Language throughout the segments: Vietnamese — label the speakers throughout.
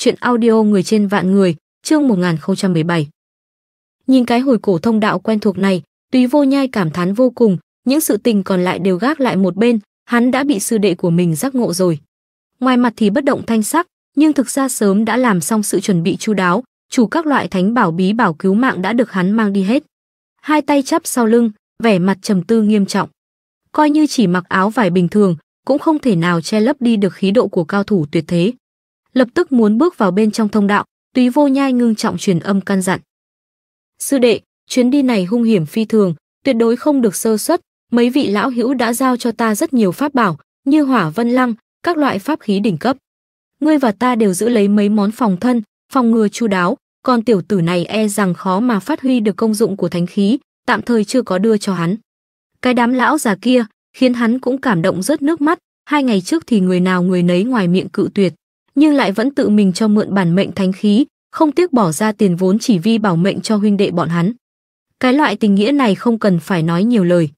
Speaker 1: Chuyện audio người trên vạn người, chương 1017. Nhìn cái hồi cổ thông đạo quen thuộc này, Túy Vô Nhai cảm thán vô cùng, những sự tình còn lại đều gác lại một bên, hắn đã bị sư đệ của mình giác ngộ rồi. Ngoài mặt thì bất động thanh sắc, nhưng thực ra sớm đã làm xong sự chuẩn bị chu đáo, chủ các loại thánh bảo bí bảo cứu mạng đã được hắn mang đi hết. Hai tay chắp sau lưng, vẻ mặt trầm tư nghiêm trọng. Coi như chỉ mặc áo vải bình thường, cũng không thể nào che lấp đi được khí độ của cao thủ tuyệt thế lập tức muốn bước vào bên trong thông đạo, Túy Vô Nhai ngưng trọng truyền âm căn dặn. "Sư đệ, chuyến đi này hung hiểm phi thường, tuyệt đối không được sơ suất, mấy vị lão hữu đã giao cho ta rất nhiều pháp bảo, như Hỏa Vân Lăng, các loại pháp khí đỉnh cấp. Ngươi và ta đều giữ lấy mấy món phòng thân, phòng ngừa chu đáo, còn tiểu tử này e rằng khó mà phát huy được công dụng của thánh khí, tạm thời chưa có đưa cho hắn." Cái đám lão già kia khiến hắn cũng cảm động rớt nước mắt, hai ngày trước thì người nào người nấy ngoài miệng cự tuyệt, nhưng lại vẫn tự mình cho mượn bản mệnh thánh khí, không tiếc bỏ ra tiền vốn chỉ vi bảo mệnh cho huynh đệ bọn hắn. Cái loại tình nghĩa này không cần phải nói nhiều lời.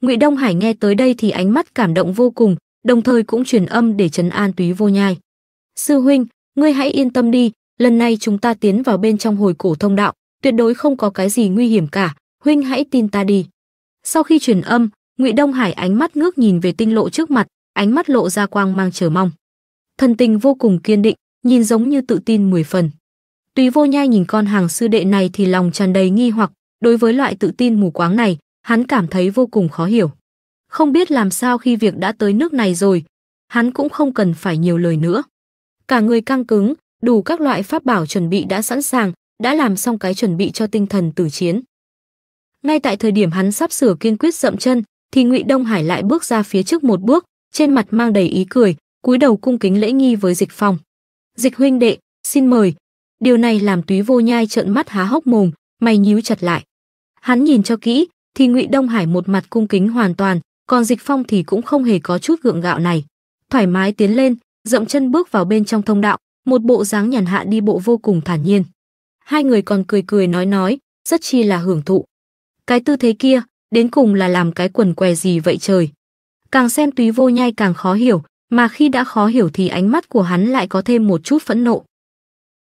Speaker 1: Ngụy Đông Hải nghe tới đây thì ánh mắt cảm động vô cùng, đồng thời cũng truyền âm để trấn an Túy Vô Nhai. "Sư huynh, ngươi hãy yên tâm đi, lần này chúng ta tiến vào bên trong hồi cổ thông đạo, tuyệt đối không có cái gì nguy hiểm cả, huynh hãy tin ta đi." Sau khi truyền âm, Ngụy Đông Hải ánh mắt ngước nhìn về tinh lộ trước mặt, ánh mắt lộ ra quang mang chờ mong thần tình vô cùng kiên định, nhìn giống như tự tin mười phần. Tùy vô nhai nhìn con hàng sư đệ này thì lòng tràn đầy nghi hoặc, đối với loại tự tin mù quáng này, hắn cảm thấy vô cùng khó hiểu. Không biết làm sao khi việc đã tới nước này rồi, hắn cũng không cần phải nhiều lời nữa. Cả người căng cứng, đủ các loại pháp bảo chuẩn bị đã sẵn sàng, đã làm xong cái chuẩn bị cho tinh thần tử chiến. Ngay tại thời điểm hắn sắp sửa kiên quyết dậm chân, thì Ngụy Đông Hải lại bước ra phía trước một bước, trên mặt mang đầy ý cười, cúi đầu cung kính lễ nghi với Dịch Phong. "Dịch huynh đệ, xin mời." Điều này làm Túy Vô Nhai trợn mắt há hốc mồm, mày nhíu chặt lại. Hắn nhìn cho kỹ, thì Ngụy Đông Hải một mặt cung kính hoàn toàn, còn Dịch Phong thì cũng không hề có chút gượng gạo này. Thoải mái tiến lên, dậm chân bước vào bên trong thông đạo, một bộ dáng nhàn hạ đi bộ vô cùng thản nhiên. Hai người còn cười cười nói nói, rất chi là hưởng thụ. Cái tư thế kia, đến cùng là làm cái quần què gì vậy trời. Càng xem túy vô nhai càng khó hiểu, mà khi đã khó hiểu thì ánh mắt của hắn lại có thêm một chút phẫn nộ.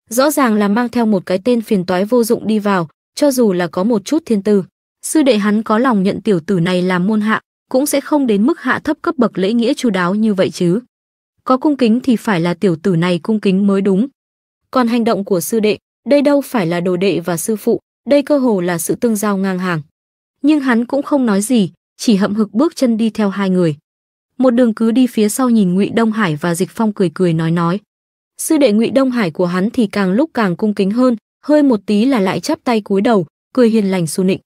Speaker 1: Rõ ràng là mang theo một cái tên phiền toái vô dụng đi vào, cho dù là có một chút thiên tư. Sư đệ hắn có lòng nhận tiểu tử này làm môn hạ, cũng sẽ không đến mức hạ thấp cấp bậc lễ nghĩa chu đáo như vậy chứ. Có cung kính thì phải là tiểu tử này cung kính mới đúng. Còn hành động của sư đệ, đây đâu phải là đồ đệ và sư phụ, đây cơ hồ là sự tương giao ngang hàng. Nhưng hắn cũng không nói gì, chỉ hậm hực bước chân đi theo hai người một đường cứ đi phía sau nhìn ngụy đông hải và dịch phong cười cười nói nói sư đệ ngụy đông hải của hắn thì càng lúc càng cung kính hơn hơi một tí là lại chắp tay cúi đầu cười hiền lành xu nịnh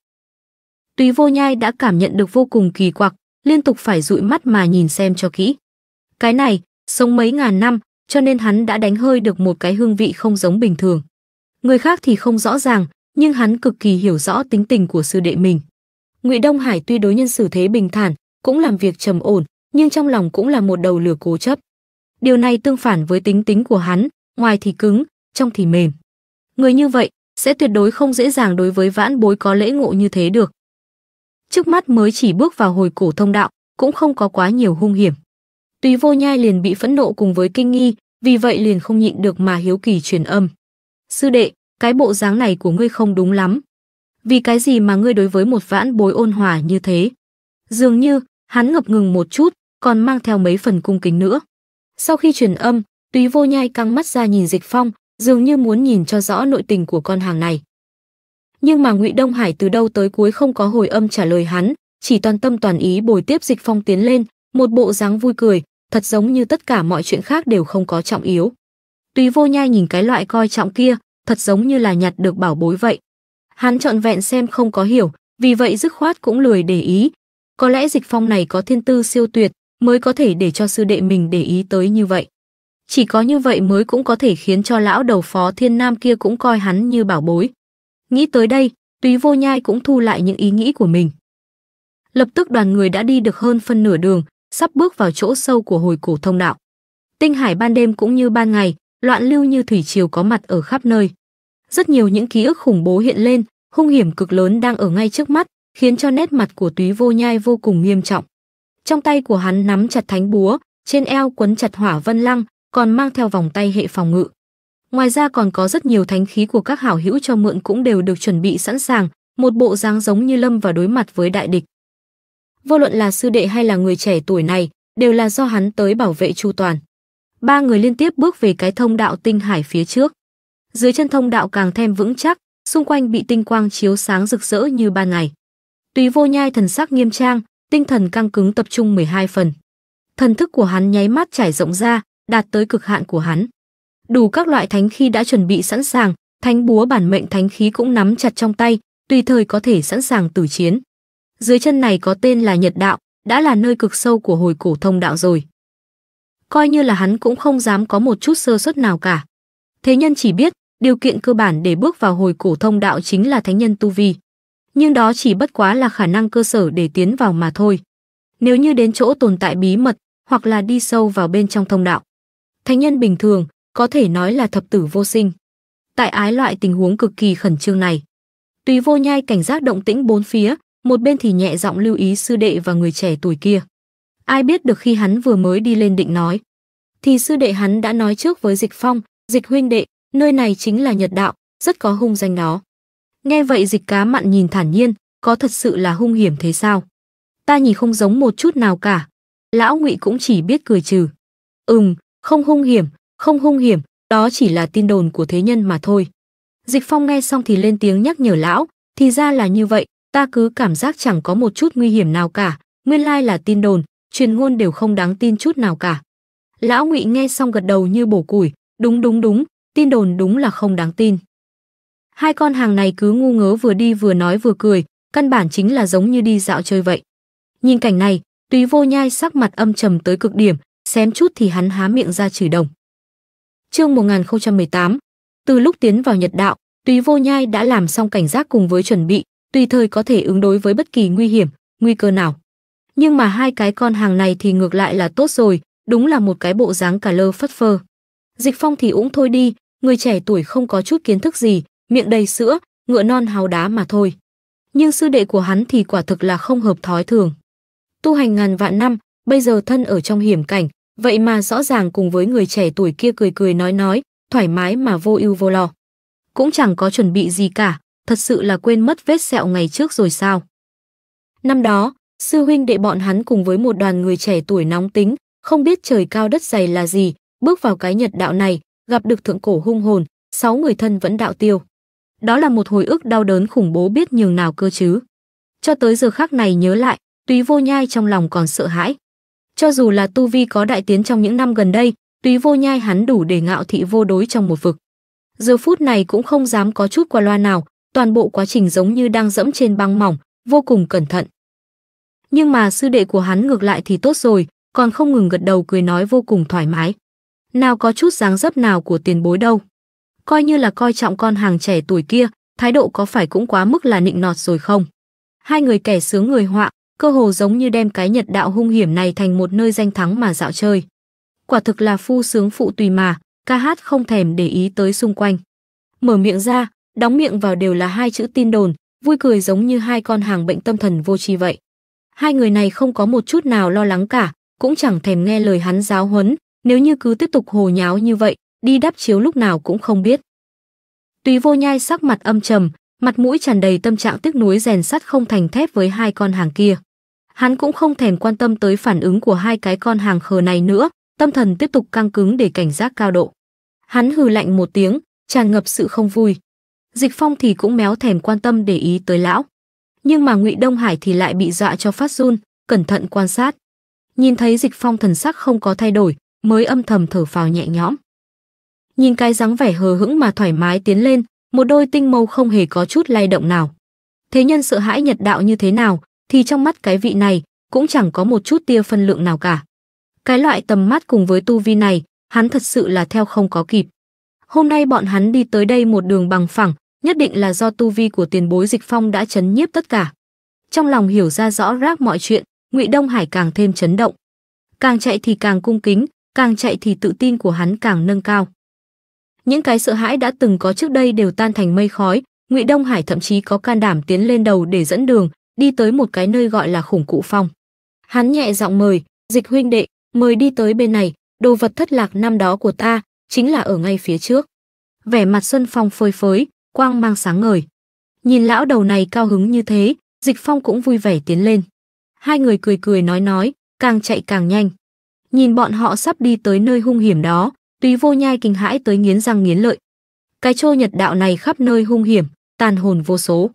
Speaker 1: túy vô nhai đã cảm nhận được vô cùng kỳ quặc liên tục phải dụi mắt mà nhìn xem cho kỹ cái này sống mấy ngàn năm cho nên hắn đã đánh hơi được một cái hương vị không giống bình thường người khác thì không rõ ràng nhưng hắn cực kỳ hiểu rõ tính tình của sư đệ mình ngụy đông hải tuy đối nhân xử thế bình thản cũng làm việc trầm ổn nhưng trong lòng cũng là một đầu lửa cố chấp. Điều này tương phản với tính tính của hắn, ngoài thì cứng, trong thì mềm. Người như vậy sẽ tuyệt đối không dễ dàng đối với vãn bối có lễ ngộ như thế được. Trước mắt mới chỉ bước vào hồi cổ thông đạo, cũng không có quá nhiều hung hiểm. Tùy vô nhai liền bị phẫn nộ cùng với kinh nghi, vì vậy liền không nhịn được mà hiếu kỳ truyền âm. Sư đệ, cái bộ dáng này của ngươi không đúng lắm. Vì cái gì mà ngươi đối với một vãn bối ôn hòa như thế? Dường như, hắn ngập ngừng một chút, còn mang theo mấy phần cung kính nữa. Sau khi truyền âm, Túy Vô Nhai căng mắt ra nhìn Dịch Phong, dường như muốn nhìn cho rõ nội tình của con hàng này. Nhưng mà Ngụy Đông Hải từ đâu tới cuối không có hồi âm trả lời hắn, chỉ toàn tâm toàn ý bồi tiếp Dịch Phong tiến lên, một bộ dáng vui cười, thật giống như tất cả mọi chuyện khác đều không có trọng yếu. Túy Vô Nhai nhìn cái loại coi trọng kia, thật giống như là nhặt được bảo bối vậy. Hắn trọn vẹn xem không có hiểu, vì vậy dứt khoát cũng lười để ý. Có lẽ Dịch Phong này có thiên tư siêu tuyệt, mới có thể để cho sư đệ mình để ý tới như vậy. Chỉ có như vậy mới cũng có thể khiến cho lão đầu phó thiên nam kia cũng coi hắn như bảo bối. Nghĩ tới đây, túy vô nhai cũng thu lại những ý nghĩ của mình. Lập tức đoàn người đã đi được hơn phân nửa đường, sắp bước vào chỗ sâu của hồi cổ thông đạo. Tinh hải ban đêm cũng như ban ngày, loạn lưu như thủy triều có mặt ở khắp nơi. Rất nhiều những ký ức khủng bố hiện lên, hung hiểm cực lớn đang ở ngay trước mắt, khiến cho nét mặt của túy vô nhai vô cùng nghiêm trọng. Trong tay của hắn nắm chặt thánh búa, trên eo quấn chặt hỏa vân lăng, còn mang theo vòng tay hệ phòng ngự. Ngoài ra còn có rất nhiều thánh khí của các hảo hữu cho mượn cũng đều được chuẩn bị sẵn sàng, một bộ dáng giống như lâm vào đối mặt với đại địch. Vô luận là sư đệ hay là người trẻ tuổi này, đều là do hắn tới bảo vệ chu toàn. Ba người liên tiếp bước về cái thông đạo tinh hải phía trước. Dưới chân thông đạo càng thêm vững chắc, xung quanh bị tinh quang chiếu sáng rực rỡ như ban ngày. Tùy vô nhai thần sắc nghiêm trang, tinh thần căng cứng tập trung 12 phần. Thần thức của hắn nháy mắt trải rộng ra, đạt tới cực hạn của hắn. Đủ các loại thánh khi đã chuẩn bị sẵn sàng, thánh búa bản mệnh thánh khí cũng nắm chặt trong tay, tùy thời có thể sẵn sàng tử chiến. Dưới chân này có tên là Nhật Đạo, đã là nơi cực sâu của hồi cổ thông đạo rồi. Coi như là hắn cũng không dám có một chút sơ suất nào cả. Thế nhân chỉ biết, điều kiện cơ bản để bước vào hồi cổ thông đạo chính là thánh nhân tu vi nhưng đó chỉ bất quá là khả năng cơ sở để tiến vào mà thôi. Nếu như đến chỗ tồn tại bí mật, hoặc là đi sâu vào bên trong thông đạo. Thánh nhân bình thường, có thể nói là thập tử vô sinh. Tại ái loại tình huống cực kỳ khẩn trương này, Tùy Vô Nhai cảnh giác động tĩnh bốn phía, một bên thì nhẹ giọng lưu ý sư đệ và người trẻ tuổi kia. Ai biết được khi hắn vừa mới đi lên định nói, thì sư đệ hắn đã nói trước với Dịch Phong, Dịch huynh đệ, nơi này chính là Nhật đạo, rất có hung danh đó. Nghe vậy dịch cá mặn nhìn thản nhiên, có thật sự là hung hiểm thế sao? Ta nhìn không giống một chút nào cả. Lão ngụy cũng chỉ biết cười trừ. Ừm, không hung hiểm, không hung hiểm, đó chỉ là tin đồn của thế nhân mà thôi. Dịch phong nghe xong thì lên tiếng nhắc nhở lão, thì ra là như vậy, ta cứ cảm giác chẳng có một chút nguy hiểm nào cả, nguyên lai là tin đồn, truyền ngôn đều không đáng tin chút nào cả. Lão ngụy nghe xong gật đầu như bổ củi, đúng đúng đúng, tin đồn đúng là không đáng tin. Hai con hàng này cứ ngu ngớ vừa đi vừa nói vừa cười, căn bản chính là giống như đi dạo chơi vậy. Nhìn cảnh này, Túy Vô Nhai sắc mặt âm trầm tới cực điểm, xém chút thì hắn há miệng ra chửi đồng. Chương 1018. Từ lúc tiến vào Nhật đạo, Túy Vô Nhai đã làm xong cảnh giác cùng với chuẩn bị, tùy thời có thể ứng đối với bất kỳ nguy hiểm, nguy cơ nào. Nhưng mà hai cái con hàng này thì ngược lại là tốt rồi, đúng là một cái bộ dáng cả lơ phất phơ. Dịch Phong thì cũng thôi đi, người trẻ tuổi không có chút kiến thức gì, miệng đầy sữa, ngựa non háo đá mà thôi. Nhưng sư đệ của hắn thì quả thực là không hợp thói thường. Tu hành ngàn vạn năm, bây giờ thân ở trong hiểm cảnh, vậy mà rõ ràng cùng với người trẻ tuổi kia cười cười nói nói, thoải mái mà vô ưu vô lo. Cũng chẳng có chuẩn bị gì cả, thật sự là quên mất vết sẹo ngày trước rồi sao. Năm đó, sư huynh đệ bọn hắn cùng với một đoàn người trẻ tuổi nóng tính, không biết trời cao đất dày là gì, bước vào cái nhật đạo này, gặp được thượng cổ hung hồn, sáu người thân vẫn đạo tiêu. Đó là một hồi ức đau đớn khủng bố biết nhường nào cơ chứ. Cho tới giờ khắc này nhớ lại, Túy Vô Nhai trong lòng còn sợ hãi. Cho dù là tu vi có đại tiến trong những năm gần đây, Túy Vô Nhai hắn đủ để ngạo thị vô đối trong một vực. Giờ phút này cũng không dám có chút qua loa nào, toàn bộ quá trình giống như đang dẫm trên băng mỏng, vô cùng cẩn thận. Nhưng mà sư đệ của hắn ngược lại thì tốt rồi, còn không ngừng gật đầu cười nói vô cùng thoải mái. Nào có chút dáng dấp nào của tiền bối đâu coi như là coi trọng con hàng trẻ tuổi kia, thái độ có phải cũng quá mức là nịnh nọt rồi không? Hai người kẻ sướng người họa, cơ hồ giống như đem cái Nhật đạo hung hiểm này thành một nơi danh thắng mà dạo chơi. Quả thực là phu sướng phụ tùy mà, ca hát không thèm để ý tới xung quanh. Mở miệng ra, đóng miệng vào đều là hai chữ tin đồn, vui cười giống như hai con hàng bệnh tâm thần vô tri vậy. Hai người này không có một chút nào lo lắng cả, cũng chẳng thèm nghe lời hắn giáo huấn, nếu như cứ tiếp tục hồ nháo như vậy, đi đắp chiếu lúc nào cũng không biết. Túy vô nhai sắc mặt âm trầm, mặt mũi tràn đầy tâm trạng tiếc nuối rèn sắt không thành thép với hai con hàng kia. Hắn cũng không thèm quan tâm tới phản ứng của hai cái con hàng khờ này nữa, tâm thần tiếp tục căng cứng để cảnh giác cao độ. Hắn hừ lạnh một tiếng, tràn ngập sự không vui. Dịch Phong thì cũng méo thèm quan tâm để ý tới lão. Nhưng mà Ngụy Đông Hải thì lại bị dọa cho phát run, cẩn thận quan sát. Nhìn thấy Dịch Phong thần sắc không có thay đổi, mới âm thầm thở phào nhẹ nhõm nhìn cái dáng vẻ hờ hững mà thoải mái tiến lên, một đôi tinh mâu không hề có chút lay động nào. Thế nhân sợ hãi Nhật đạo như thế nào, thì trong mắt cái vị này cũng chẳng có một chút tia phân lượng nào cả. Cái loại tầm mắt cùng với tu vi này, hắn thật sự là theo không có kịp. Hôm nay bọn hắn đi tới đây một đường bằng phẳng, nhất định là do tu vi của tiền bối Dịch Phong đã chấn nhiếp tất cả. Trong lòng hiểu ra rõ rác mọi chuyện, Ngụy Đông Hải càng thêm chấn động. Càng chạy thì càng cung kính, càng chạy thì tự tin của hắn càng nâng cao những cái sợ hãi đã từng có trước đây đều tan thành mây khói ngụy đông hải thậm chí có can đảm tiến lên đầu để dẫn đường đi tới một cái nơi gọi là khủng cụ phong hắn nhẹ giọng mời dịch huynh đệ mời đi tới bên này đồ vật thất lạc năm đó của ta chính là ở ngay phía trước vẻ mặt xuân phong phơi phới quang mang sáng ngời nhìn lão đầu này cao hứng như thế dịch phong cũng vui vẻ tiến lên hai người cười cười nói nói càng chạy càng nhanh nhìn bọn họ sắp đi tới nơi hung hiểm đó Tùy vô nhai kinh hãi tới nghiến răng nghiến lợi. Cái trô nhật đạo này khắp nơi hung hiểm, tàn hồn vô số.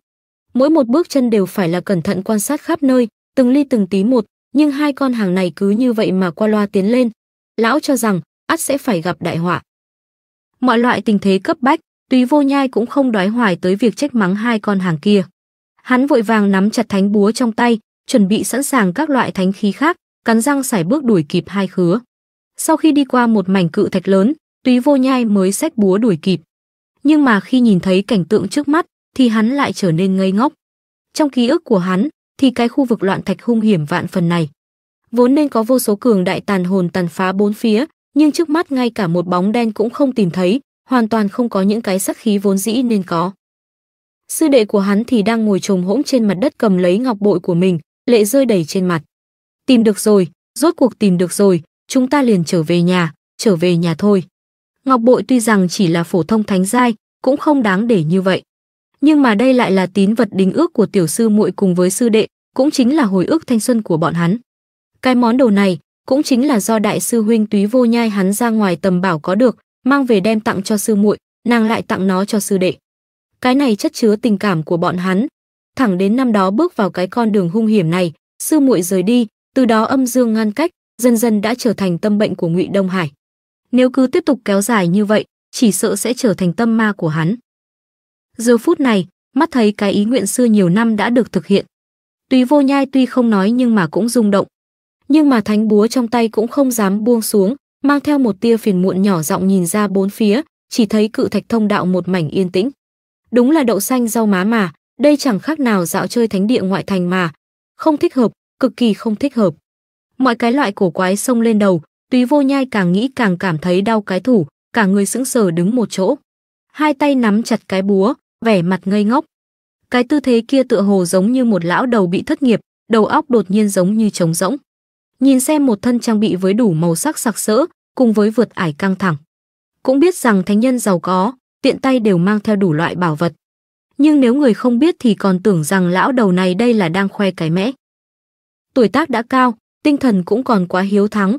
Speaker 1: Mỗi một bước chân đều phải là cẩn thận quan sát khắp nơi, từng ly từng tí một, nhưng hai con hàng này cứ như vậy mà qua loa tiến lên. Lão cho rằng, ắt sẽ phải gặp đại họa. Mọi loại tình thế cấp bách, Tùy vô nhai cũng không đoái hoài tới việc trách mắng hai con hàng kia. Hắn vội vàng nắm chặt thánh búa trong tay, chuẩn bị sẵn sàng các loại thánh khí khác, cắn răng sải bước đuổi kịp hai khứa. Sau khi đi qua một mảnh cự thạch lớn, Túy Vô Nhai mới xách búa đuổi kịp. Nhưng mà khi nhìn thấy cảnh tượng trước mắt, thì hắn lại trở nên ngây ngốc. Trong ký ức của hắn, thì cái khu vực loạn thạch hung hiểm vạn phần này, vốn nên có vô số cường đại tàn hồn tàn phá bốn phía, nhưng trước mắt ngay cả một bóng đen cũng không tìm thấy, hoàn toàn không có những cái sắc khí vốn dĩ nên có. Sư đệ của hắn thì đang ngồi trồng hỗn trên mặt đất cầm lấy ngọc bội của mình, lệ rơi đầy trên mặt. Tìm được rồi, rốt cuộc tìm được rồi, chúng ta liền trở về nhà, trở về nhà thôi. Ngọc bội tuy rằng chỉ là phổ thông thánh giai, cũng không đáng để như vậy. Nhưng mà đây lại là tín vật đính ước của tiểu sư muội cùng với sư đệ, cũng chính là hồi ước thanh xuân của bọn hắn. Cái món đồ này cũng chính là do đại sư huynh Túy Vô Nhai hắn ra ngoài tầm bảo có được, mang về đem tặng cho sư muội, nàng lại tặng nó cho sư đệ. Cái này chất chứa tình cảm của bọn hắn. Thẳng đến năm đó bước vào cái con đường hung hiểm này, sư muội rời đi, từ đó âm dương ngăn cách, dần dần đã trở thành tâm bệnh của Ngụy Đông Hải. Nếu cứ tiếp tục kéo dài như vậy, chỉ sợ sẽ trở thành tâm ma của hắn. Giờ phút này, mắt thấy cái ý nguyện xưa nhiều năm đã được thực hiện. Tùy vô nhai tuy không nói nhưng mà cũng rung động. Nhưng mà thánh búa trong tay cũng không dám buông xuống, mang theo một tia phiền muộn nhỏ giọng nhìn ra bốn phía, chỉ thấy cự thạch thông đạo một mảnh yên tĩnh. Đúng là đậu xanh rau má mà, đây chẳng khác nào dạo chơi thánh địa ngoại thành mà. Không thích hợp, cực kỳ không thích hợp mọi cái loại cổ quái xông lên đầu, Túy Vô Nhai càng nghĩ càng cảm thấy đau cái thủ, cả người sững sờ đứng một chỗ. Hai tay nắm chặt cái búa, vẻ mặt ngây ngốc. Cái tư thế kia tựa hồ giống như một lão đầu bị thất nghiệp, đầu óc đột nhiên giống như trống rỗng. Nhìn xem một thân trang bị với đủ màu sắc sặc sỡ, cùng với vượt ải căng thẳng. Cũng biết rằng thánh nhân giàu có, tiện tay đều mang theo đủ loại bảo vật. Nhưng nếu người không biết thì còn tưởng rằng lão đầu này đây là đang khoe cái mẽ. Tuổi tác đã cao, tinh thần cũng còn quá hiếu thắng.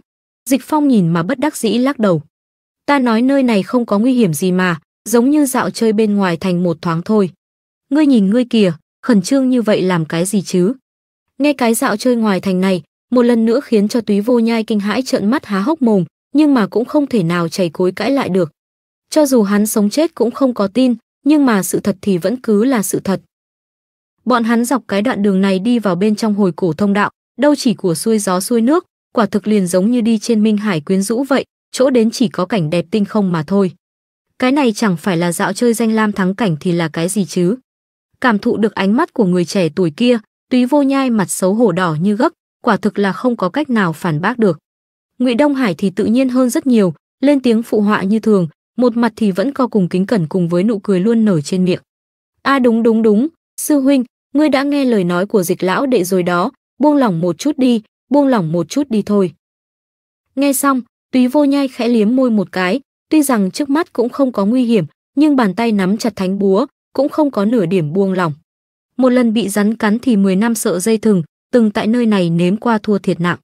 Speaker 1: Dịch Phong nhìn mà bất đắc dĩ lắc đầu. Ta nói nơi này không có nguy hiểm gì mà, giống như dạo chơi bên ngoài thành một thoáng thôi. Ngươi nhìn ngươi kìa, khẩn trương như vậy làm cái gì chứ? Nghe cái dạo chơi ngoài thành này, một lần nữa khiến cho túy vô nhai kinh hãi trợn mắt há hốc mồm, nhưng mà cũng không thể nào chảy cối cãi lại được. Cho dù hắn sống chết cũng không có tin, nhưng mà sự thật thì vẫn cứ là sự thật. Bọn hắn dọc cái đoạn đường này đi vào bên trong hồi cổ thông đạo, đâu chỉ của xuôi gió xuôi nước, quả thực liền giống như đi trên minh hải quyến rũ vậy, chỗ đến chỉ có cảnh đẹp tinh không mà thôi. Cái này chẳng phải là dạo chơi danh lam thắng cảnh thì là cái gì chứ? Cảm thụ được ánh mắt của người trẻ tuổi kia, Túy Vô Nhai mặt xấu hổ đỏ như gấc, quả thực là không có cách nào phản bác được. Ngụy Đông Hải thì tự nhiên hơn rất nhiều, lên tiếng phụ họa như thường, một mặt thì vẫn co cùng kính cẩn cùng với nụ cười luôn nở trên miệng. A à đúng đúng đúng, sư huynh, ngươi đã nghe lời nói của dịch lão đệ rồi đó, buông lỏng một chút đi, buông lỏng một chút đi thôi. Nghe xong, túy vô nhai khẽ liếm môi một cái, tuy rằng trước mắt cũng không có nguy hiểm, nhưng bàn tay nắm chặt thánh búa, cũng không có nửa điểm buông lỏng. Một lần bị rắn cắn thì 10 năm sợ dây thừng, từng tại nơi này nếm qua thua thiệt nặng.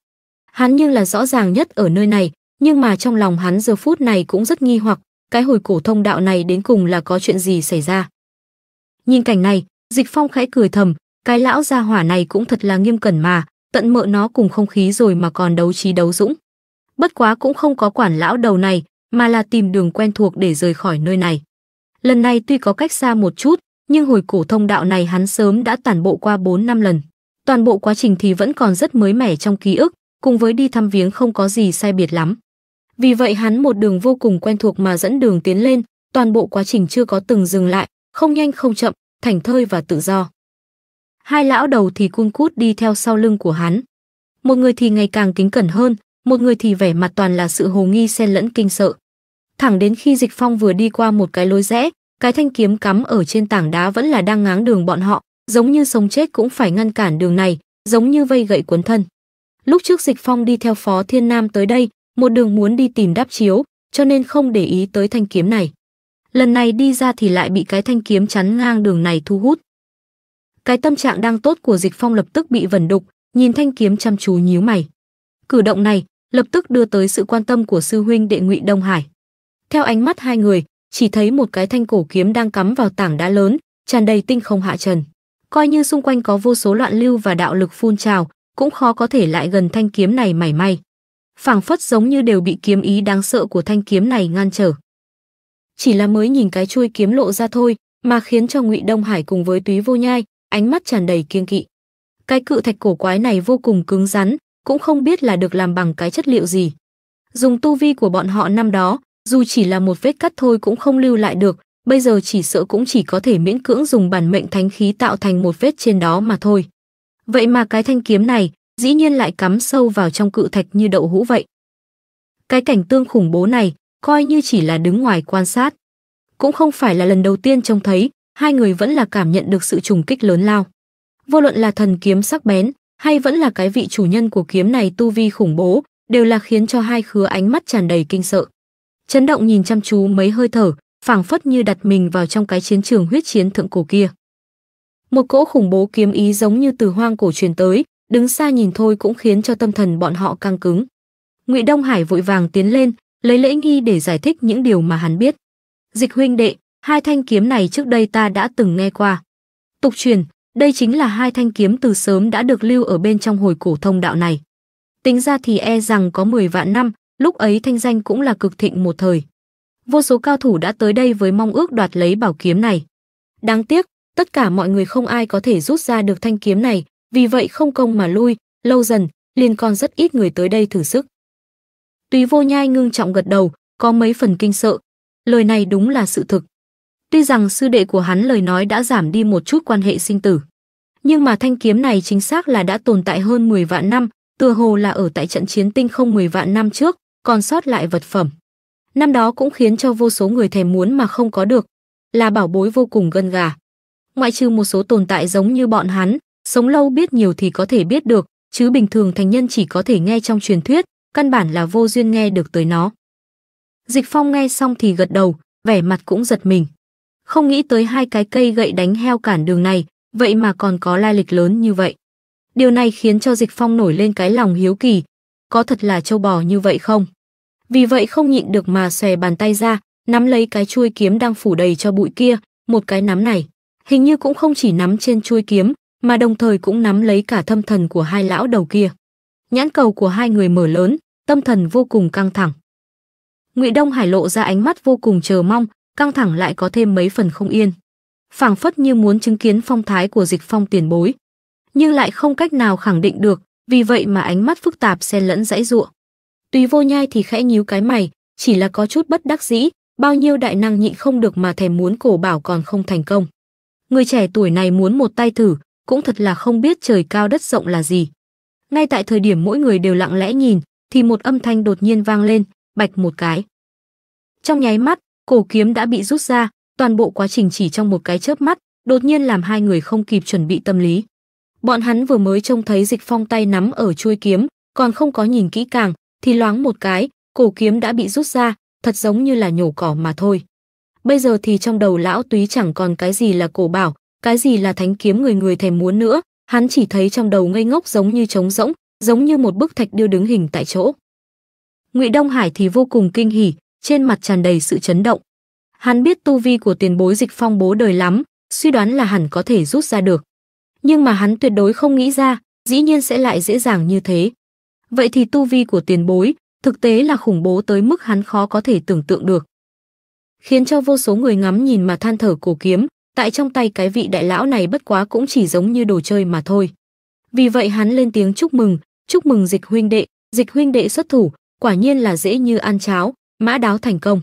Speaker 1: Hắn nhưng là rõ ràng nhất ở nơi này, nhưng mà trong lòng hắn giờ phút này cũng rất nghi hoặc, cái hồi cổ thông đạo này đến cùng là có chuyện gì xảy ra. Nhìn cảnh này, Dịch Phong khẽ cười thầm, cái lão gia hỏa này cũng thật là nghiêm cẩn mà, tận mợ nó cùng không khí rồi mà còn đấu trí đấu dũng. Bất quá cũng không có quản lão đầu này, mà là tìm đường quen thuộc để rời khỏi nơi này. Lần này tuy có cách xa một chút, nhưng hồi cổ thông đạo này hắn sớm đã tản bộ qua 4 năm lần. Toàn bộ quá trình thì vẫn còn rất mới mẻ trong ký ức, cùng với đi thăm viếng không có gì sai biệt lắm. Vì vậy hắn một đường vô cùng quen thuộc mà dẫn đường tiến lên, toàn bộ quá trình chưa có từng dừng lại, không nhanh không chậm, thành thơi và tự do hai lão đầu thì cung cút đi theo sau lưng của hắn. Một người thì ngày càng kính cẩn hơn, một người thì vẻ mặt toàn là sự hồ nghi xen lẫn kinh sợ. Thẳng đến khi Dịch Phong vừa đi qua một cái lối rẽ, cái thanh kiếm cắm ở trên tảng đá vẫn là đang ngáng đường bọn họ, giống như sống chết cũng phải ngăn cản đường này, giống như vây gậy cuốn thân. Lúc trước Dịch Phong đi theo Phó Thiên Nam tới đây, một đường muốn đi tìm đáp chiếu, cho nên không để ý tới thanh kiếm này. Lần này đi ra thì lại bị cái thanh kiếm chắn ngang đường này thu hút cái tâm trạng đang tốt của Dịch Phong lập tức bị vẩn đục, nhìn thanh kiếm chăm chú nhíu mày. Cử động này lập tức đưa tới sự quan tâm của sư huynh đệ Ngụy Đông Hải. Theo ánh mắt hai người, chỉ thấy một cái thanh cổ kiếm đang cắm vào tảng đá lớn, tràn đầy tinh không hạ trần. Coi như xung quanh có vô số loạn lưu và đạo lực phun trào, cũng khó có thể lại gần thanh kiếm này mảy may. Phảng phất giống như đều bị kiếm ý đáng sợ của thanh kiếm này ngăn trở. Chỉ là mới nhìn cái chuôi kiếm lộ ra thôi, mà khiến cho Ngụy Đông Hải cùng với Túy Vô Nhai, ánh mắt tràn đầy kiêng kỵ. Cái cự thạch cổ quái này vô cùng cứng rắn, cũng không biết là được làm bằng cái chất liệu gì. Dùng tu vi của bọn họ năm đó, dù chỉ là một vết cắt thôi cũng không lưu lại được, bây giờ chỉ sợ cũng chỉ có thể miễn cưỡng dùng bản mệnh thánh khí tạo thành một vết trên đó mà thôi. Vậy mà cái thanh kiếm này, dĩ nhiên lại cắm sâu vào trong cự thạch như đậu hũ vậy. Cái cảnh tương khủng bố này, coi như chỉ là đứng ngoài quan sát. Cũng không phải là lần đầu tiên trông thấy, hai người vẫn là cảm nhận được sự trùng kích lớn lao. Vô luận là thần kiếm sắc bén, hay vẫn là cái vị chủ nhân của kiếm này tu vi khủng bố, đều là khiến cho hai khứa ánh mắt tràn đầy kinh sợ. Chấn động nhìn chăm chú mấy hơi thở, phảng phất như đặt mình vào trong cái chiến trường huyết chiến thượng cổ kia. Một cỗ khủng bố kiếm ý giống như từ hoang cổ truyền tới, đứng xa nhìn thôi cũng khiến cho tâm thần bọn họ căng cứng. Ngụy Đông Hải vội vàng tiến lên, lấy lễ nghi để giải thích những điều mà hắn biết. Dịch huynh đệ, Hai thanh kiếm này trước đây ta đã từng nghe qua. Tục truyền, đây chính là hai thanh kiếm từ sớm đã được lưu ở bên trong hồi cổ thông đạo này. Tính ra thì e rằng có 10 vạn năm, lúc ấy thanh danh cũng là cực thịnh một thời. Vô số cao thủ đã tới đây với mong ước đoạt lấy bảo kiếm này. Đáng tiếc, tất cả mọi người không ai có thể rút ra được thanh kiếm này, vì vậy không công mà lui, lâu dần, liền còn rất ít người tới đây thử sức. Tùy vô nhai ngưng trọng gật đầu, có mấy phần kinh sợ. Lời này đúng là sự thực. Tuy rằng sư đệ của hắn lời nói đã giảm đi một chút quan hệ sinh tử, nhưng mà thanh kiếm này chính xác là đã tồn tại hơn 10 vạn năm, tựa hồ là ở tại trận chiến tinh không 10 vạn năm trước, còn sót lại vật phẩm. Năm đó cũng khiến cho vô số người thèm muốn mà không có được, là bảo bối vô cùng gân gà. Ngoại trừ một số tồn tại giống như bọn hắn, sống lâu biết nhiều thì có thể biết được, chứ bình thường thành nhân chỉ có thể nghe trong truyền thuyết, căn bản là vô duyên nghe được tới nó. Dịch Phong nghe xong thì gật đầu, vẻ mặt cũng giật mình không nghĩ tới hai cái cây gậy đánh heo cản đường này, vậy mà còn có lai lịch lớn như vậy. Điều này khiến cho Dịch Phong nổi lên cái lòng hiếu kỳ, có thật là châu bò như vậy không? Vì vậy không nhịn được mà xòe bàn tay ra, nắm lấy cái chuôi kiếm đang phủ đầy cho bụi kia, một cái nắm này, hình như cũng không chỉ nắm trên chuôi kiếm, mà đồng thời cũng nắm lấy cả thâm thần của hai lão đầu kia. Nhãn cầu của hai người mở lớn, tâm thần vô cùng căng thẳng. Ngụy Đông Hải lộ ra ánh mắt vô cùng chờ mong, căng thẳng lại có thêm mấy phần không yên. phảng phất như muốn chứng kiến phong thái của dịch phong tiền bối, nhưng lại không cách nào khẳng định được, vì vậy mà ánh mắt phức tạp xen lẫn dãy ruộng. Tùy vô nhai thì khẽ nhíu cái mày, chỉ là có chút bất đắc dĩ, bao nhiêu đại năng nhịn không được mà thèm muốn cổ bảo còn không thành công. Người trẻ tuổi này muốn một tay thử, cũng thật là không biết trời cao đất rộng là gì. Ngay tại thời điểm mỗi người đều lặng lẽ nhìn, thì một âm thanh đột nhiên vang lên, bạch một cái. Trong nháy mắt, cổ kiếm đã bị rút ra, toàn bộ quá trình chỉ trong một cái chớp mắt, đột nhiên làm hai người không kịp chuẩn bị tâm lý. Bọn hắn vừa mới trông thấy Dịch Phong tay nắm ở chuôi kiếm, còn không có nhìn kỹ càng, thì loáng một cái, cổ kiếm đã bị rút ra, thật giống như là nhổ cỏ mà thôi. Bây giờ thì trong đầu lão túy chẳng còn cái gì là cổ bảo, cái gì là thánh kiếm người người thèm muốn nữa, hắn chỉ thấy trong đầu ngây ngốc giống như trống rỗng, giống như một bức thạch điêu đứng hình tại chỗ. Ngụy Đông Hải thì vô cùng kinh hỉ, trên mặt tràn đầy sự chấn động. Hắn biết tu vi của tiền bối dịch phong bố đời lắm, suy đoán là hẳn có thể rút ra được. Nhưng mà hắn tuyệt đối không nghĩ ra, dĩ nhiên sẽ lại dễ dàng như thế. Vậy thì tu vi của tiền bối, thực tế là khủng bố tới mức hắn khó có thể tưởng tượng được. Khiến cho vô số người ngắm nhìn mà than thở cổ kiếm, tại trong tay cái vị đại lão này bất quá cũng chỉ giống như đồ chơi mà thôi. Vì vậy hắn lên tiếng chúc mừng, chúc mừng dịch huynh đệ, dịch huynh đệ xuất thủ, quả nhiên là dễ như ăn cháo, mã đáo thành công.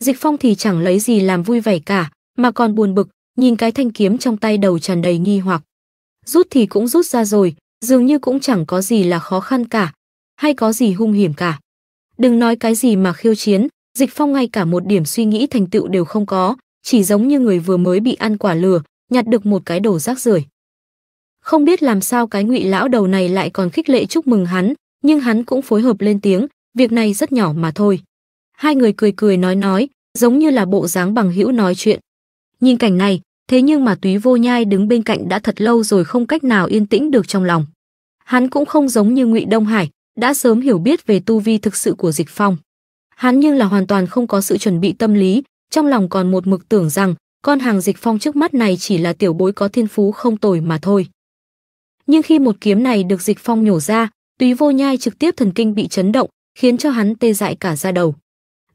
Speaker 1: Dịch Phong thì chẳng lấy gì làm vui vẻ cả, mà còn buồn bực, nhìn cái thanh kiếm trong tay đầu tràn đầy nghi hoặc. Rút thì cũng rút ra rồi, dường như cũng chẳng có gì là khó khăn cả, hay có gì hung hiểm cả. Đừng nói cái gì mà khiêu chiến, Dịch Phong ngay cả một điểm suy nghĩ thành tựu đều không có, chỉ giống như người vừa mới bị ăn quả lừa, nhặt được một cái đồ rác rưởi. Không biết làm sao cái ngụy lão đầu này lại còn khích lệ chúc mừng hắn, nhưng hắn cũng phối hợp lên tiếng, việc này rất nhỏ mà thôi. Hai người cười cười nói nói, giống như là bộ dáng bằng hữu nói chuyện. Nhìn cảnh này, thế nhưng mà túy vô nhai đứng bên cạnh đã thật lâu rồi không cách nào yên tĩnh được trong lòng. Hắn cũng không giống như ngụy Đông Hải, đã sớm hiểu biết về tu vi thực sự của dịch phong. Hắn nhưng là hoàn toàn không có sự chuẩn bị tâm lý, trong lòng còn một mực tưởng rằng con hàng dịch phong trước mắt này chỉ là tiểu bối có thiên phú không tồi mà thôi. Nhưng khi một kiếm này được dịch phong nhổ ra, túy vô nhai trực tiếp thần kinh bị chấn động, khiến cho hắn tê dại cả da đầu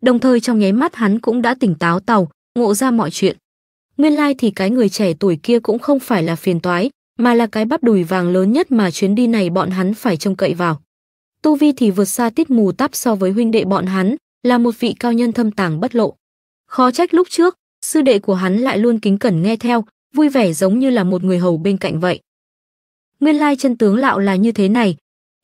Speaker 1: đồng thời trong nháy mắt hắn cũng đã tỉnh táo tàu, ngộ ra mọi chuyện. Nguyên lai like thì cái người trẻ tuổi kia cũng không phải là phiền toái, mà là cái bắp đùi vàng lớn nhất mà chuyến đi này bọn hắn phải trông cậy vào. Tu Vi thì vượt xa tít mù tắp so với huynh đệ bọn hắn, là một vị cao nhân thâm tàng bất lộ. Khó trách lúc trước, sư đệ của hắn lại luôn kính cẩn nghe theo, vui vẻ giống như là một người hầu bên cạnh vậy. Nguyên lai chân tướng lão là như thế này.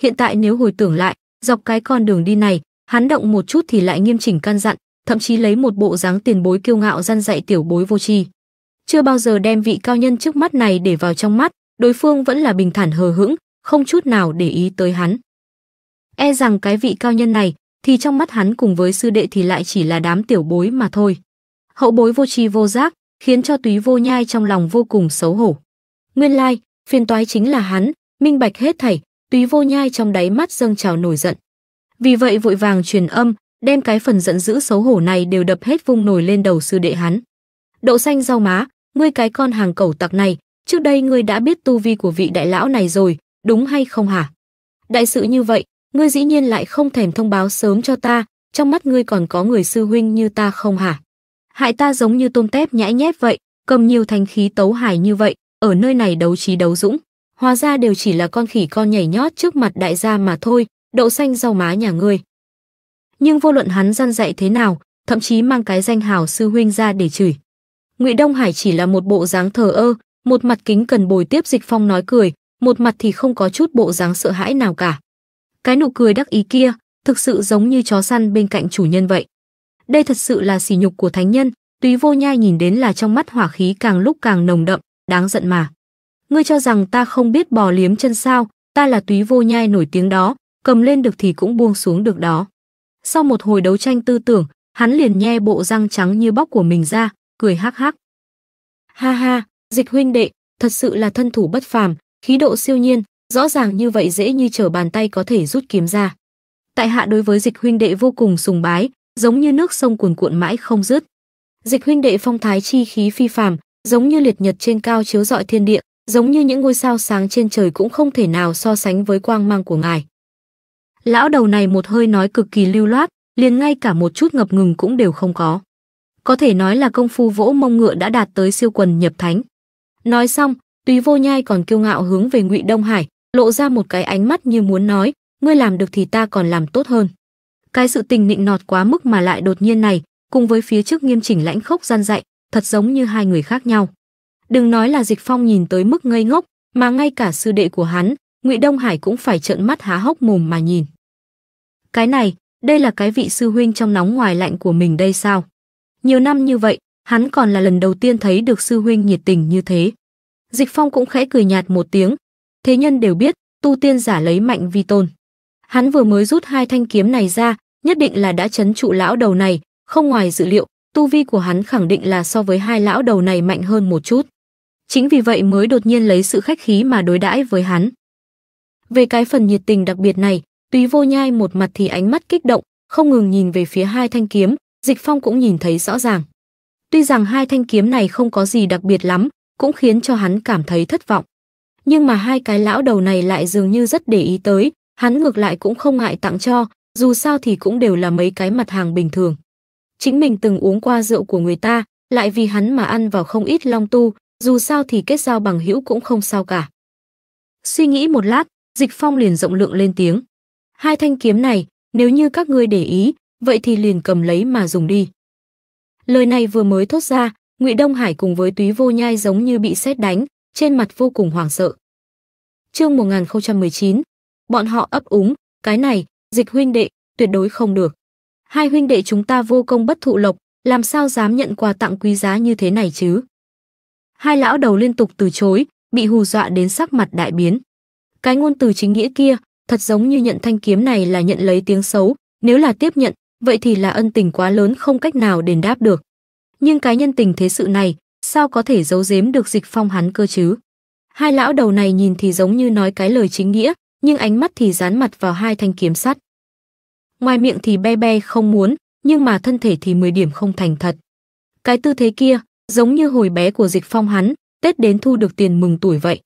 Speaker 1: Hiện tại nếu hồi tưởng lại, dọc cái con đường đi này, Hắn động một chút thì lại nghiêm chỉnh căn dặn, thậm chí lấy một bộ dáng tiền bối kiêu ngạo răn dạy tiểu bối vô tri. Chưa bao giờ đem vị cao nhân trước mắt này để vào trong mắt, đối phương vẫn là bình thản hờ hững, không chút nào để ý tới hắn. E rằng cái vị cao nhân này thì trong mắt hắn cùng với sư đệ thì lại chỉ là đám tiểu bối mà thôi. Hậu bối vô tri vô giác, khiến cho túy vô nhai trong lòng vô cùng xấu hổ. Nguyên lai, phiền toái chính là hắn, minh bạch hết thảy, túy vô nhai trong đáy mắt dâng trào nổi giận vì vậy vội vàng truyền âm, đem cái phần giận dữ xấu hổ này đều đập hết vung nổi lên đầu sư đệ hắn. Đậu xanh rau má, ngươi cái con hàng cẩu tặc này, trước đây ngươi đã biết tu vi của vị đại lão này rồi, đúng hay không hả? Đại sự như vậy, ngươi dĩ nhiên lại không thèm thông báo sớm cho ta, trong mắt ngươi còn có người sư huynh như ta không hả? Hại ta giống như tôm tép nhãi nhép vậy, cầm nhiều thanh khí tấu hải như vậy, ở nơi này đấu trí đấu dũng. Hóa ra đều chỉ là con khỉ con nhảy nhót trước mặt đại gia mà thôi, đậu xanh rau má nhà ngươi. Nhưng vô luận hắn gian dạy thế nào, thậm chí mang cái danh hào sư huynh ra để chửi. Ngụy Đông Hải chỉ là một bộ dáng thờ ơ, một mặt kính cần bồi tiếp Dịch Phong nói cười, một mặt thì không có chút bộ dáng sợ hãi nào cả. Cái nụ cười đắc ý kia, thực sự giống như chó săn bên cạnh chủ nhân vậy. Đây thật sự là sỉ nhục của thánh nhân, Túy Vô Nhai nhìn đến là trong mắt hỏa khí càng lúc càng nồng đậm, đáng giận mà. Ngươi cho rằng ta không biết bò liếm chân sao, ta là Túy Vô Nhai nổi tiếng đó, cầm lên được thì cũng buông xuống được đó. Sau một hồi đấu tranh tư tưởng, hắn liền nhe bộ răng trắng như bóc của mình ra, cười hắc hắc. Ha ha, dịch huynh đệ, thật sự là thân thủ bất phàm, khí độ siêu nhiên, rõ ràng như vậy dễ như trở bàn tay có thể rút kiếm ra. Tại hạ đối với dịch huynh đệ vô cùng sùng bái, giống như nước sông cuồn cuộn mãi không dứt. Dịch huynh đệ phong thái chi khí phi phàm, giống như liệt nhật trên cao chiếu rọi thiên địa, giống như những ngôi sao sáng trên trời cũng không thể nào so sánh với quang mang của ngài. Lão đầu này một hơi nói cực kỳ lưu loát, liền ngay cả một chút ngập ngừng cũng đều không có. Có thể nói là công phu vỗ mông ngựa đã đạt tới siêu quần nhập thánh. Nói xong, Túy Vô Nhai còn kiêu ngạo hướng về Ngụy Đông Hải, lộ ra một cái ánh mắt như muốn nói, ngươi làm được thì ta còn làm tốt hơn. Cái sự tình nịnh nọt quá mức mà lại đột nhiên này, cùng với phía trước nghiêm chỉnh lãnh khốc gian dạy, thật giống như hai người khác nhau. Đừng nói là Dịch Phong nhìn tới mức ngây ngốc, mà ngay cả sư đệ của hắn, Ngụy Đông Hải cũng phải trợn mắt há hốc mồm mà nhìn. Cái này, đây là cái vị sư huynh trong nóng ngoài lạnh của mình đây sao? Nhiều năm như vậy, hắn còn là lần đầu tiên thấy được sư huynh nhiệt tình như thế. Dịch Phong cũng khẽ cười nhạt một tiếng. Thế nhân đều biết, tu tiên giả lấy mạnh vi tôn. Hắn vừa mới rút hai thanh kiếm này ra, nhất định là đã chấn trụ lão đầu này, không ngoài dự liệu, tu vi của hắn khẳng định là so với hai lão đầu này mạnh hơn một chút. Chính vì vậy mới đột nhiên lấy sự khách khí mà đối đãi với hắn. Về cái phần nhiệt tình đặc biệt này, Túy Vô Nhai một mặt thì ánh mắt kích động, không ngừng nhìn về phía hai thanh kiếm, Dịch Phong cũng nhìn thấy rõ ràng. Tuy rằng hai thanh kiếm này không có gì đặc biệt lắm, cũng khiến cho hắn cảm thấy thất vọng. Nhưng mà hai cái lão đầu này lại dường như rất để ý tới, hắn ngược lại cũng không ngại tặng cho, dù sao thì cũng đều là mấy cái mặt hàng bình thường. Chính mình từng uống qua rượu của người ta, lại vì hắn mà ăn vào không ít long tu, dù sao thì kết giao bằng hữu cũng không sao cả. Suy nghĩ một lát, Dịch Phong liền rộng lượng lên tiếng. Hai thanh kiếm này, nếu như các ngươi để ý, vậy thì liền cầm lấy mà dùng đi. Lời này vừa mới thốt ra, Ngụy Đông Hải cùng với Túy Vô Nhai giống như bị xét đánh, trên mặt vô cùng hoảng sợ. Chương 1019, bọn họ ấp úng, cái này, Dịch huynh đệ, tuyệt đối không được. Hai huynh đệ chúng ta vô công bất thụ lộc, làm sao dám nhận quà tặng quý giá như thế này chứ? Hai lão đầu liên tục từ chối, bị hù dọa đến sắc mặt đại biến. Cái ngôn từ chính nghĩa kia, thật giống như nhận thanh kiếm này là nhận lấy tiếng xấu, nếu là tiếp nhận, vậy thì là ân tình quá lớn không cách nào đền đáp được. Nhưng cái nhân tình thế sự này, sao có thể giấu giếm được dịch phong hắn cơ chứ? Hai lão đầu này nhìn thì giống như nói cái lời chính nghĩa, nhưng ánh mắt thì dán mặt vào hai thanh kiếm sắt. Ngoài miệng thì be be không muốn, nhưng mà thân thể thì mười điểm không thành thật. Cái tư thế kia, giống như hồi bé của dịch phong hắn, Tết đến thu được tiền mừng tuổi vậy.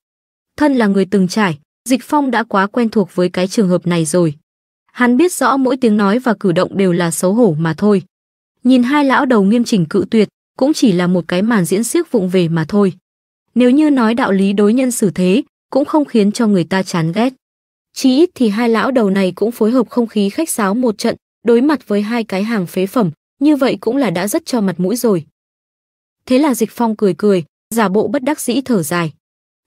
Speaker 1: Thân là người từng trải, Dịch Phong đã quá quen thuộc với cái trường hợp này rồi. Hắn biết rõ mỗi tiếng nói và cử động đều là xấu hổ mà thôi. Nhìn hai lão đầu nghiêm chỉnh cự tuyệt, cũng chỉ là một cái màn diễn xiếc vụng về mà thôi. Nếu như nói đạo lý đối nhân xử thế, cũng không khiến cho người ta chán ghét. Chí ít thì hai lão đầu này cũng phối hợp không khí khách sáo một trận, đối mặt với hai cái hàng phế phẩm, như vậy cũng là đã rất cho mặt mũi rồi. Thế là Dịch Phong cười cười, giả bộ bất đắc dĩ thở dài.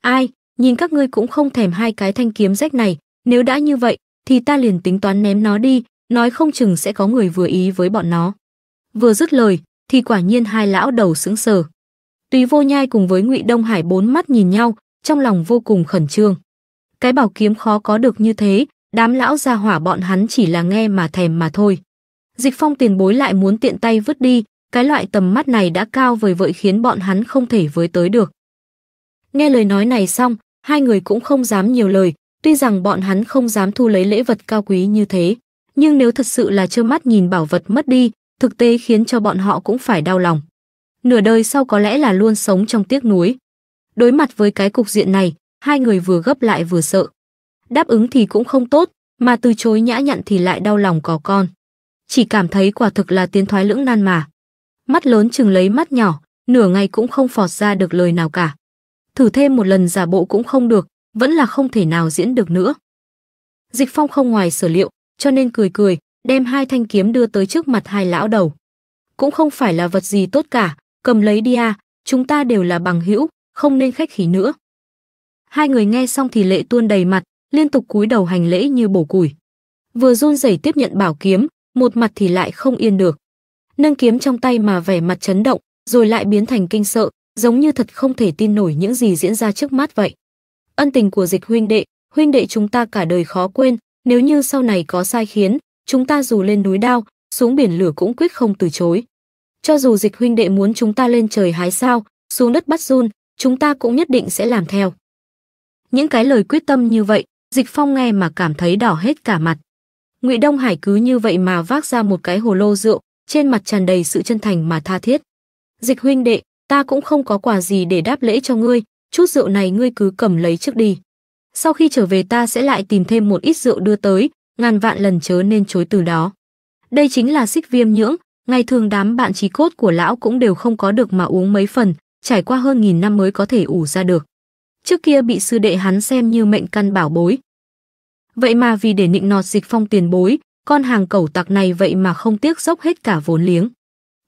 Speaker 1: Ai, nhìn các ngươi cũng không thèm hai cái thanh kiếm rách này, nếu đã như vậy, thì ta liền tính toán ném nó đi, nói không chừng sẽ có người vừa ý với bọn nó. Vừa dứt lời, thì quả nhiên hai lão đầu sững sờ. túy Vô Nhai cùng với Ngụy Đông Hải bốn mắt nhìn nhau, trong lòng vô cùng khẩn trương. Cái bảo kiếm khó có được như thế, đám lão gia hỏa bọn hắn chỉ là nghe mà thèm mà thôi. Dịch Phong tiền bối lại muốn tiện tay vứt đi, cái loại tầm mắt này đã cao vời vợi khiến bọn hắn không thể với tới được. Nghe lời nói này xong, hai người cũng không dám nhiều lời, tuy rằng bọn hắn không dám thu lấy lễ vật cao quý như thế, nhưng nếu thật sự là trơ mắt nhìn bảo vật mất đi, thực tế khiến cho bọn họ cũng phải đau lòng. Nửa đời sau có lẽ là luôn sống trong tiếc nuối. Đối mặt với cái cục diện này, hai người vừa gấp lại vừa sợ. Đáp ứng thì cũng không tốt, mà từ chối nhã nhặn thì lại đau lòng có con. Chỉ cảm thấy quả thực là tiến thoái lưỡng nan mà. Mắt lớn chừng lấy mắt nhỏ, nửa ngày cũng không phọt ra được lời nào cả thử thêm một lần giả bộ cũng không được, vẫn là không thể nào diễn được nữa. Dịch Phong không ngoài sở liệu, cho nên cười cười, đem hai thanh kiếm đưa tới trước mặt hai lão đầu. Cũng không phải là vật gì tốt cả, cầm lấy đi à, chúng ta đều là bằng hữu, không nên khách khí nữa. Hai người nghe xong thì lệ tuôn đầy mặt, liên tục cúi đầu hành lễ như bổ củi. Vừa run rẩy tiếp nhận bảo kiếm, một mặt thì lại không yên được. Nâng kiếm trong tay mà vẻ mặt chấn động, rồi lại biến thành kinh sợ, giống như thật không thể tin nổi những gì diễn ra trước mắt vậy. Ân tình của dịch huynh đệ, huynh đệ chúng ta cả đời khó quên, nếu như sau này có sai khiến, chúng ta dù lên núi đao, xuống biển lửa cũng quyết không từ chối. Cho dù dịch huynh đệ muốn chúng ta lên trời hái sao, xuống đất bắt run, chúng ta cũng nhất định sẽ làm theo. Những cái lời quyết tâm như vậy, Dịch Phong nghe mà cảm thấy đỏ hết cả mặt. Ngụy Đông Hải cứ như vậy mà vác ra một cái hồ lô rượu, trên mặt tràn đầy sự chân thành mà tha thiết. Dịch huynh đệ, ta cũng không có quà gì để đáp lễ cho ngươi, chút rượu này ngươi cứ cầm lấy trước đi. Sau khi trở về ta sẽ lại tìm thêm một ít rượu đưa tới, ngàn vạn lần chớ nên chối từ đó. Đây chính là xích viêm nhưỡng, ngày thường đám bạn trí cốt của lão cũng đều không có được mà uống mấy phần, trải qua hơn nghìn năm mới có thể ủ ra được. Trước kia bị sư đệ hắn xem như mệnh căn bảo bối. Vậy mà vì để nịnh nọt dịch phong tiền bối, con hàng cẩu tặc này vậy mà không tiếc dốc hết cả vốn liếng.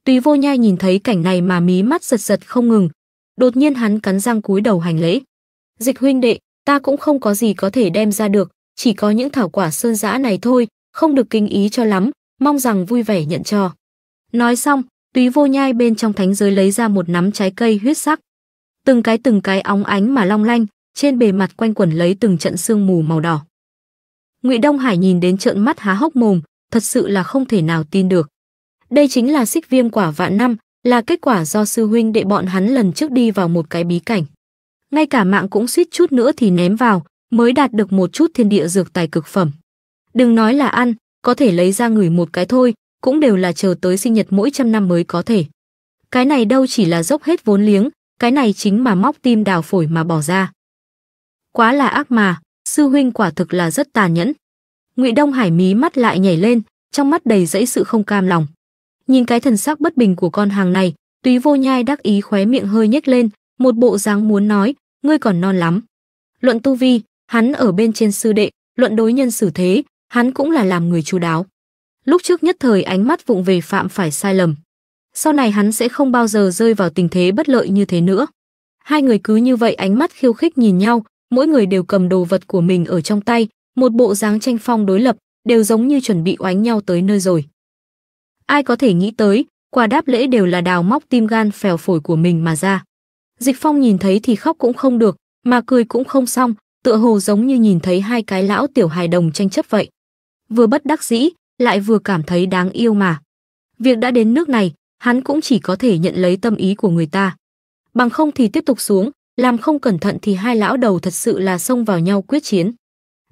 Speaker 1: Tùy vô nhai nhìn thấy cảnh này mà mí mắt giật giật không ngừng. Đột nhiên hắn cắn răng cúi đầu hành lễ. Dịch huynh đệ, ta cũng không có gì có thể đem ra được, chỉ có những thảo quả sơn dã này thôi, không được kinh ý cho lắm, mong rằng vui vẻ nhận cho. Nói xong, túy vô nhai bên trong thánh giới lấy ra một nắm trái cây huyết sắc. Từng cái từng cái óng ánh mà long lanh, trên bề mặt quanh quẩn lấy từng trận sương mù màu đỏ. Ngụy Đông Hải nhìn đến trợn mắt há hốc mồm, thật sự là không thể nào tin được. Đây chính là xích viêm quả vạn năm, là kết quả do sư huynh đệ bọn hắn lần trước đi vào một cái bí cảnh. Ngay cả mạng cũng suýt chút nữa thì ném vào, mới đạt được một chút thiên địa dược tài cực phẩm. Đừng nói là ăn, có thể lấy ra ngửi một cái thôi, cũng đều là chờ tới sinh nhật mỗi trăm năm mới có thể. Cái này đâu chỉ là dốc hết vốn liếng, cái này chính mà móc tim đào phổi mà bỏ ra. Quá là ác mà, sư huynh quả thực là rất tàn nhẫn. Ngụy Đông Hải mí mắt lại nhảy lên, trong mắt đầy dẫy sự không cam lòng. Nhìn cái thần sắc bất bình của con hàng này, Túy Vô Nhai đắc ý khóe miệng hơi nhếch lên, một bộ dáng muốn nói, ngươi còn non lắm. Luận tu vi, hắn ở bên trên sư đệ, luận đối nhân xử thế, hắn cũng là làm người chú đáo. Lúc trước nhất thời ánh mắt vụng về phạm phải sai lầm. Sau này hắn sẽ không bao giờ rơi vào tình thế bất lợi như thế nữa. Hai người cứ như vậy ánh mắt khiêu khích nhìn nhau, mỗi người đều cầm đồ vật của mình ở trong tay, một bộ dáng tranh phong đối lập, đều giống như chuẩn bị oánh nhau tới nơi rồi. Ai có thể nghĩ tới, quà đáp lễ đều là đào móc tim gan phèo phổi của mình mà ra. Dịch Phong nhìn thấy thì khóc cũng không được, mà cười cũng không xong, tựa hồ giống như nhìn thấy hai cái lão tiểu hài đồng tranh chấp vậy. Vừa bất đắc dĩ, lại vừa cảm thấy đáng yêu mà. Việc đã đến nước này, hắn cũng chỉ có thể nhận lấy tâm ý của người ta. Bằng không thì tiếp tục xuống, làm không cẩn thận thì hai lão đầu thật sự là xông vào nhau quyết chiến.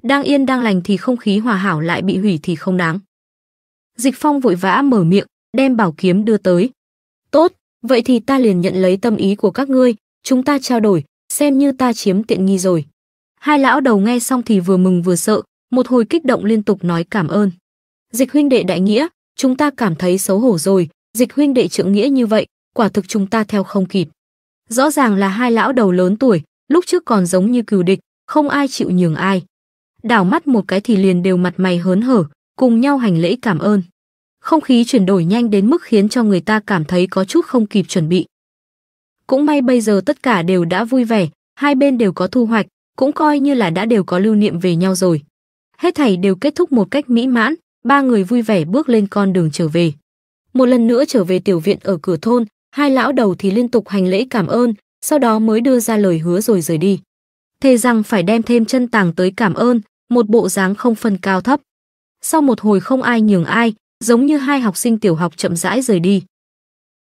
Speaker 1: Đang yên đang lành thì không khí hòa hảo lại bị hủy thì không đáng. Dịch Phong vội vã mở miệng, đem bảo kiếm đưa tới. Tốt, vậy thì ta liền nhận lấy tâm ý của các ngươi, chúng ta trao đổi, xem như ta chiếm tiện nghi rồi. Hai lão đầu nghe xong thì vừa mừng vừa sợ, một hồi kích động liên tục nói cảm ơn. Dịch huynh đệ đại nghĩa, chúng ta cảm thấy xấu hổ rồi, dịch huynh đệ trượng nghĩa như vậy, quả thực chúng ta theo không kịp. Rõ ràng là hai lão đầu lớn tuổi, lúc trước còn giống như cừu địch, không ai chịu nhường ai. Đảo mắt một cái thì liền đều mặt mày hớn hở, cùng nhau hành lễ cảm ơn. Không khí chuyển đổi nhanh đến mức khiến cho người ta cảm thấy có chút không kịp chuẩn bị. Cũng may bây giờ tất cả đều đã vui vẻ, hai bên đều có thu hoạch, cũng coi như là đã đều có lưu niệm về nhau rồi. Hết thảy đều kết thúc một cách mỹ mãn, ba người vui vẻ bước lên con đường trở về. Một lần nữa trở về tiểu viện ở cửa thôn, hai lão đầu thì liên tục hành lễ cảm ơn, sau đó mới đưa ra lời hứa rồi rời đi. Thề rằng phải đem thêm chân tàng tới cảm ơn, một bộ dáng không phân cao thấp. Sau một hồi không ai nhường ai, giống như hai học sinh tiểu học chậm rãi rời đi.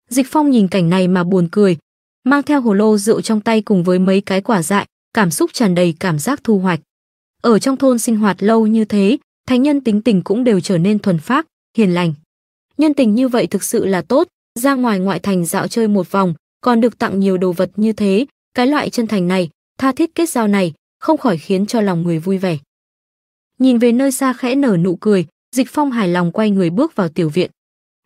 Speaker 1: Dịch Phong nhìn cảnh này mà buồn cười, mang theo hồ lô rượu trong tay cùng với mấy cái quả dại, cảm xúc tràn đầy cảm giác thu hoạch. Ở trong thôn sinh hoạt lâu như thế, thánh nhân tính tình cũng đều trở nên thuần phác, hiền lành. Nhân tình như vậy thực sự là tốt, ra ngoài ngoại thành dạo chơi một vòng, còn được tặng nhiều đồ vật như thế, cái loại chân thành này, tha thiết kết giao này, không khỏi khiến cho lòng người vui vẻ. Nhìn về nơi xa khẽ nở nụ cười, Dịch Phong hài lòng quay người bước vào tiểu viện.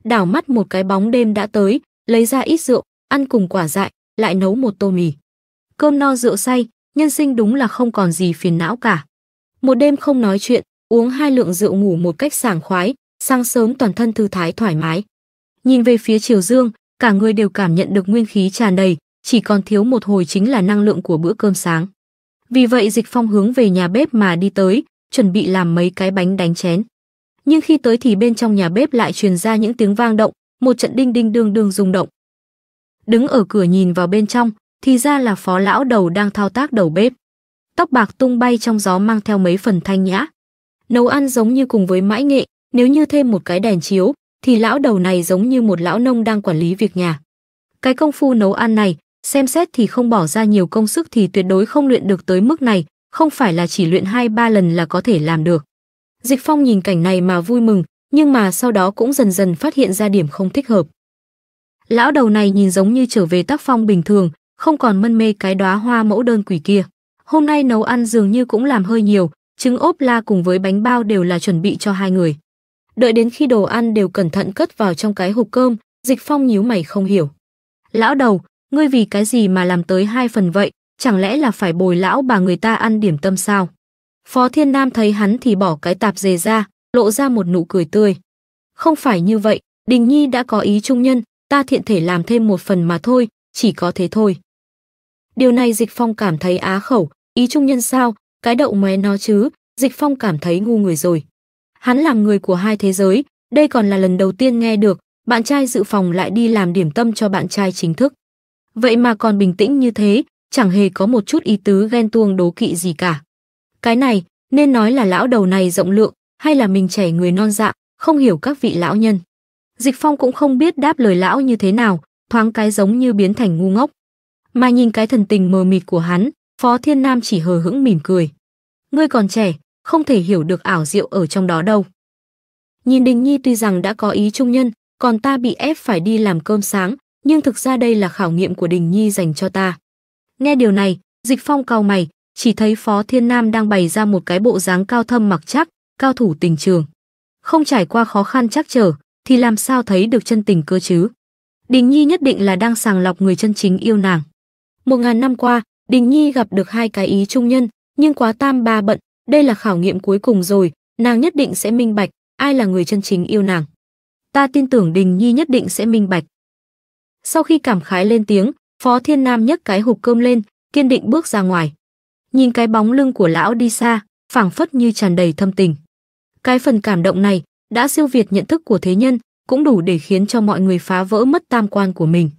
Speaker 1: Đảo mắt một cái bóng đêm đã tới, lấy ra ít rượu, ăn cùng quả dại, lại nấu một tô mì. Cơm no rượu say, nhân sinh đúng là không còn gì phiền não cả. Một đêm không nói chuyện, uống hai lượng rượu ngủ một cách sảng khoái, sáng sớm toàn thân thư thái thoải mái. Nhìn về phía chiều dương, cả người đều cảm nhận được nguyên khí tràn đầy, chỉ còn thiếu một hồi chính là năng lượng của bữa cơm sáng. Vì vậy Dịch Phong hướng về nhà bếp mà đi tới, chuẩn bị làm mấy cái bánh đánh chén nhưng khi tới thì bên trong nhà bếp lại truyền ra những tiếng vang động, một trận đinh đinh đương đương rung động. Đứng ở cửa nhìn vào bên trong, thì ra là phó lão đầu đang thao tác đầu bếp. Tóc bạc tung bay trong gió mang theo mấy phần thanh nhã. Nấu ăn giống như cùng với mãi nghệ, nếu như thêm một cái đèn chiếu, thì lão đầu này giống như một lão nông đang quản lý việc nhà. Cái công phu nấu ăn này, xem xét thì không bỏ ra nhiều công sức thì tuyệt đối không luyện được tới mức này, không phải là chỉ luyện hai ba lần là có thể làm được. Dịch Phong nhìn cảnh này mà vui mừng, nhưng mà sau đó cũng dần dần phát hiện ra điểm không thích hợp. Lão đầu này nhìn giống như trở về tác phong bình thường, không còn mân mê cái đóa hoa mẫu đơn quỷ kia. Hôm nay nấu ăn dường như cũng làm hơi nhiều, trứng ốp la cùng với bánh bao đều là chuẩn bị cho hai người. Đợi đến khi đồ ăn đều cẩn thận cất vào trong cái hộp cơm, Dịch Phong nhíu mày không hiểu. Lão đầu, ngươi vì cái gì mà làm tới hai phần vậy, chẳng lẽ là phải bồi lão bà người ta ăn điểm tâm sao? Phó Thiên Nam thấy hắn thì bỏ cái tạp dề ra, lộ ra một nụ cười tươi. Không phải như vậy, Đình Nhi đã có ý trung nhân, ta thiện thể làm thêm một phần mà thôi, chỉ có thế thôi. Điều này Dịch Phong cảm thấy á khẩu, ý trung nhân sao, cái đậu mé nó chứ, Dịch Phong cảm thấy ngu người rồi. Hắn làm người của hai thế giới, đây còn là lần đầu tiên nghe được, bạn trai dự phòng lại đi làm điểm tâm cho bạn trai chính thức. Vậy mà còn bình tĩnh như thế, chẳng hề có một chút ý tứ ghen tuông đố kỵ gì cả. Cái này, nên nói là lão đầu này rộng lượng, hay là mình trẻ người non dạ, không hiểu các vị lão nhân. Dịch Phong cũng không biết đáp lời lão như thế nào, thoáng cái giống như biến thành ngu ngốc. Mà nhìn cái thần tình mờ mịt của hắn, Phó Thiên Nam chỉ hờ hững mỉm cười. Ngươi còn trẻ, không thể hiểu được ảo diệu ở trong đó đâu. Nhìn Đình Nhi tuy rằng đã có ý trung nhân, còn ta bị ép phải đi làm cơm sáng, nhưng thực ra đây là khảo nghiệm của Đình Nhi dành cho ta. Nghe điều này, Dịch Phong cau mày, chỉ thấy Phó Thiên Nam đang bày ra một cái bộ dáng cao thâm mặc chắc, cao thủ tình trường. Không trải qua khó khăn chắc trở, thì làm sao thấy được chân tình cơ chứ? Đình Nhi nhất định là đang sàng lọc người chân chính yêu nàng. Một ngàn năm qua, Đình Nhi gặp được hai cái ý trung nhân, nhưng quá tam ba bận, đây là khảo nghiệm cuối cùng rồi, nàng nhất định sẽ minh bạch, ai là người chân chính yêu nàng. Ta tin tưởng Đình Nhi nhất định sẽ minh bạch. Sau khi cảm khái lên tiếng, Phó Thiên Nam nhấc cái hộp cơm lên, kiên định bước ra ngoài nhìn cái bóng lưng của lão đi xa, phảng phất như tràn đầy thâm tình. Cái phần cảm động này đã siêu việt nhận thức của thế nhân, cũng đủ để khiến cho mọi người phá vỡ mất tam quan của mình.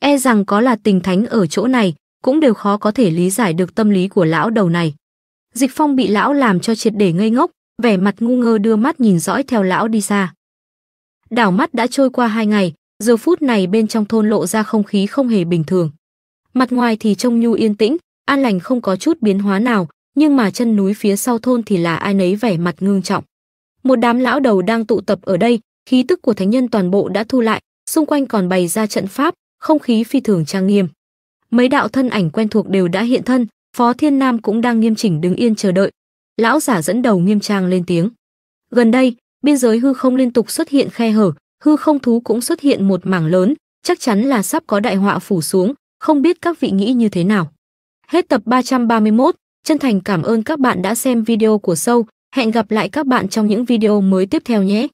Speaker 1: E rằng có là tình thánh ở chỗ này, cũng đều khó có thể lý giải được tâm lý của lão đầu này. Dịch Phong bị lão làm cho triệt để ngây ngốc, vẻ mặt ngu ngơ đưa mắt nhìn dõi theo lão đi xa. Đảo mắt đã trôi qua hai ngày, giờ phút này bên trong thôn lộ ra không khí không hề bình thường. Mặt ngoài thì trông nhu yên tĩnh, an lành không có chút biến hóa nào, nhưng mà chân núi phía sau thôn thì là ai nấy vẻ mặt ngưng trọng. Một đám lão đầu đang tụ tập ở đây, khí tức của thánh nhân toàn bộ đã thu lại, xung quanh còn bày ra trận pháp, không khí phi thường trang nghiêm. Mấy đạo thân ảnh quen thuộc đều đã hiện thân, Phó Thiên Nam cũng đang nghiêm chỉnh đứng yên chờ đợi. Lão giả dẫn đầu nghiêm trang lên tiếng. Gần đây, biên giới hư không liên tục xuất hiện khe hở, hư không thú cũng xuất hiện một mảng lớn, chắc chắn là sắp có đại họa phủ xuống, không biết các vị nghĩ như thế nào. Hết tập 331, chân thành cảm ơn các bạn đã xem video của Sâu. Hẹn gặp lại các bạn trong những video mới tiếp theo nhé.